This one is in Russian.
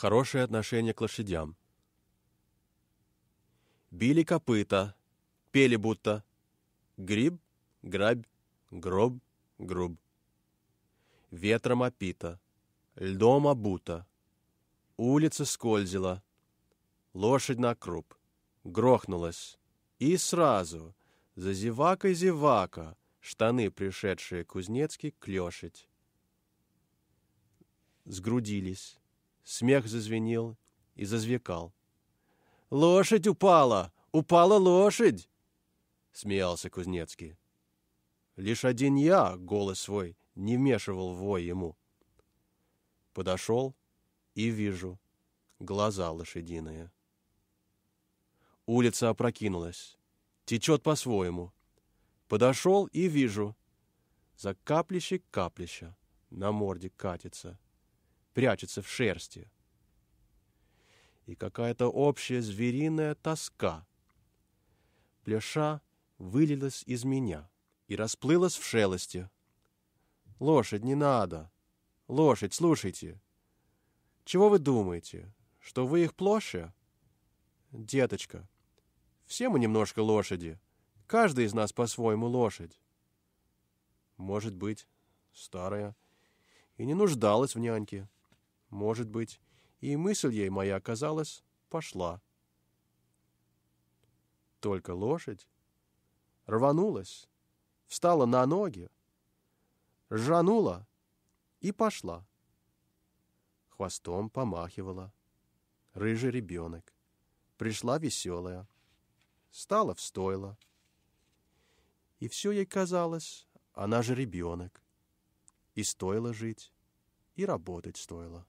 Хорошее отношение к лошадям. Били копыта, пели будто. Гриб, грабь, гроб, груб. Ветром опита, льдом обута. Улица скользила, лошадь на круп. Грохнулась. И сразу, за зевакой-зевака, штаны, пришедшие кузнецки, клешить. Сгрудились. Смех зазвенел и зазвекал. «Лошадь упала! Упала лошадь!» — смеялся Кузнецкий. Лишь один я, голос свой, не вмешивал в вой ему. Подошел и вижу глаза лошадиные. Улица опрокинулась, течет по-своему. Подошел и вижу, за каплище каплища на морде катится — прячется в шерсти. И какая-то общая звериная тоска, пляша, вылилась из меня и расплылась в шелости. «Лошадь не надо! Лошадь, слушайте! Чего вы думаете, что вы их плоше?» «Деточка, все мы немножко лошади, каждый из нас по-своему лошадь». «Может быть, старая и не нуждалась в няньке». Может быть, и мысль ей моя, казалось, пошла. Только лошадь рванулась, встала на ноги, жанула и пошла. Хвостом помахивала. Рыжий ребенок. Пришла веселая. Стала в стойло. И все ей казалось, она же ребенок. И стоило жить, и работать стоило.